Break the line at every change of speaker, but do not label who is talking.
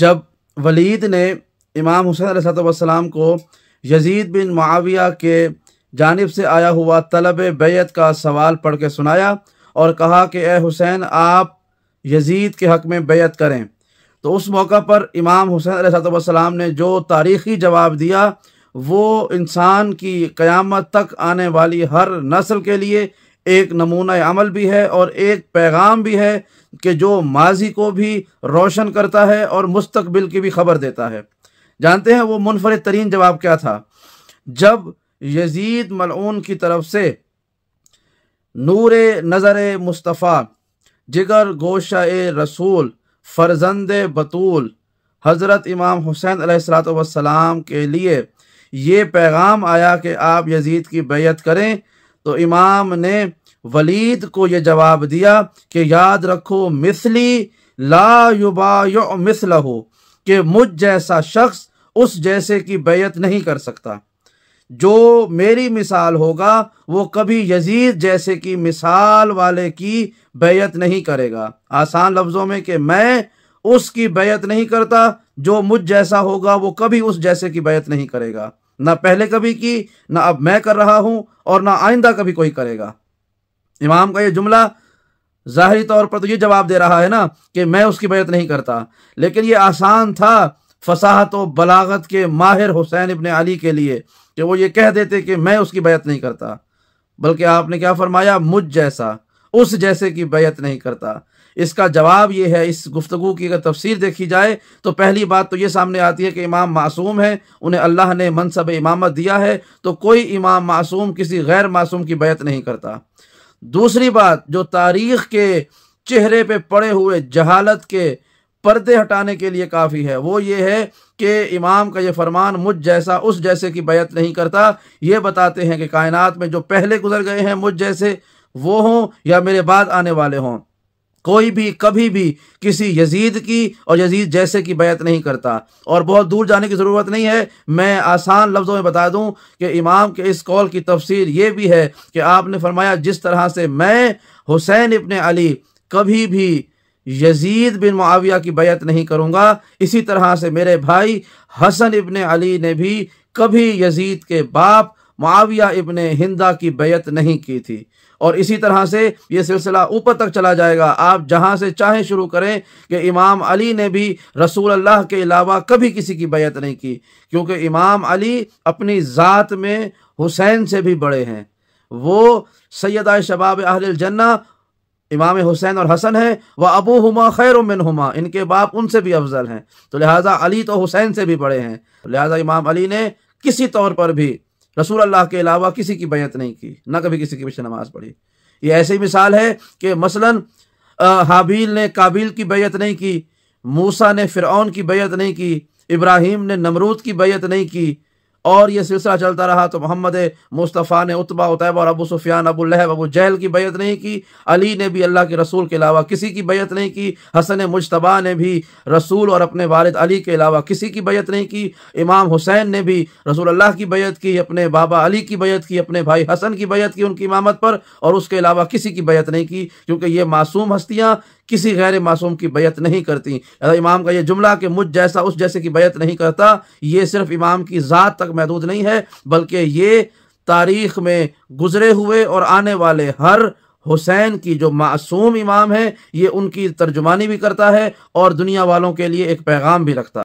जब वलीद ने इमाम हुसैन सतम को यजीद बिन माविया के जानब से आया हुआ तलब बैत का सवाल पढ़ के सुनाया और कहा कि ए हुसैन आप यजीद के हक़ में बैत करें तो उस मौका पर इमाम हुसैन सतम ने जो तारीख़ी जवाब दिया वो इंसान की क़यामत तक आने वाली हर नस्ल के लिए एक नमूना अमल भी है और एक पैगाम भी है कि जो माजी को भी रोशन करता है और मुस्तबिल की भी खबर देता है जानते हैं वो मुनफरद तरीन जवाब क्या था जब यजीद मलून की तरफ से नूर नज़र मुस्तफ़ा जिगर गोशा रसूल फ़रजंद बतूल हज़रत इमाम हुसैन असलातम के लिए ये पैगाम आया कि आप यजीद की बैत करें तो इमाम ने वलीद को यह जवाब दिया कि याद रखो मिसली ला युबा मिसल हो कि मुझ जैसा शख्स उस जैसे की बेयत नहीं कर सकता जो मेरी मिसाल होगा वो कभी यजीद जैसे की मिसाल वाले की बेयत नहीं करेगा आसान लफ्ज़ों में कि मैं उसकी बेयत नहीं करता जो मुझ जैसा होगा वो कभी उस जैसे की बेयत नहीं करेगा ना पहले कभी की ना अब मैं कर रहा हूं और ना आइंदा कभी कोई करेगा इमाम का ये जुमला ज़ाहरी तौर पर तो ये जवाब दे रहा है ना कि मैं उसकी बैत नहीं करता लेकिन ये आसान था फसाहत व बलागत के माहिर हुसैन इबन अली के लिए कि वो ये कह देते कि मैं उसकी बैत नहीं करता बल्कि आपने क्या फरमाया मुझ जैसा उस जैसे की बैत नहीं करता इसका जवाब ये है इस गुफ्तु की अगर तफसीर देखी जाए तो पहली बात तो ये सामने आती है कि इमाम मासूम है उन्हें अल्लाह ने मनसब इमामत दिया है तो कोई इमाम मासूम किसी गैर मासूम की बैत नहीं करता दूसरी बात जो तारीख के चेहरे पे पड़े हुए जहालत के पर्दे हटाने के लिए काफ़ी है वो ये है कि इमाम का ये फरमान मुझ जैसा उस जैसे की बैत नहीं करता ये बताते हैं कि कायनात में जो पहले गुजर गए हैं मुझ जैसे वो हों या मेरे बाद आने वाले हों कोई भी कभी भी किसी यजीद की और यजीद जैसे की बैत नहीं करता और बहुत दूर जाने की ज़रूरत नहीं है मैं आसान लफ्ज़ों में बता दूं कि इमाम के इस कॉल की तफसीर ये भी है कि आपने फरमाया जिस तरह से मैं हुसैन इबन अली कभी भी यजीद बिन मुआविया की बैत नहीं करूँगा इसी तरह से मेरे भाई हसन इबन अली ने भी कभी यजीद के बाप माविया इबन हिंदा की बेत नहीं की थी और इसी तरह से ये सिलसिला ऊपर तक चला जाएगा आप जहाँ से चाहे शुरू करें कि इमाम अली ने भी रसूल अल्लाह के अलावा कभी किसी की बेयत नहीं की क्योंकि इमाम अली अपनी ज़ात में हुसैन से भी बड़े हैं वो सैदा शबाब अहल जन्ना इमाम हुसैन और हसन है वह अबू हम खैर उमिन हमा इनके बाप उनसे भी अफजल हैं तो लिहाजा अली तो हुसैन से भी बड़े हैं लिहाजा इमाम अली ने किसी तौर पर भी रसूल अल्लाह के अलावा किसी की बैत नहीं की ना कभी किसी की पीछे नमाज पढ़ी ये ऐसी मिसाल है कि मसलन हाबील ने काबिल की बैत नहीं की मूसा ने फ़िरौन की बैत नहीं की इब्राहिम ने नमरूद की बैत नहीं की और ये सिलसिला चलता रहा तो मोहम्मद मुस्तफ़ा ने उतबा उतैब और अबू सुफियान अबू लहब अबू जहल की बैत नहीं की अली ने भी अल्लाह के रसूल के अलावा किसी की बैत नहीं की हसन मुशतबा ने भी रसूल और अपने वालद अली के अलावा किसी की बैत नहीं की इमाम हुसैन ने भी रसूल अल्लाह की बैत की अपने बाबा अली की बैत की अपने भाई हसन की बैत की उनकी इमामत पर और उसके अलावा किसी की बैत नहीं की क्योंकि ये मासूम हस्तियाँ किसी गैर मासूम की बैत नहीं करती इमाम का ये जुमला कि मुझ जैसा उस जैसे की बैत नहीं करता ये सिर्फ इमाम की ज़ात तक महदूद नहीं है बल्कि ये तारीख में गुजरे हुए और आने वाले हर हुसैन की जो मासूम इमाम है ये उनकी तर्जुमानी भी करता है और दुनिया वालों के लिए एक पैगाम भी रखता है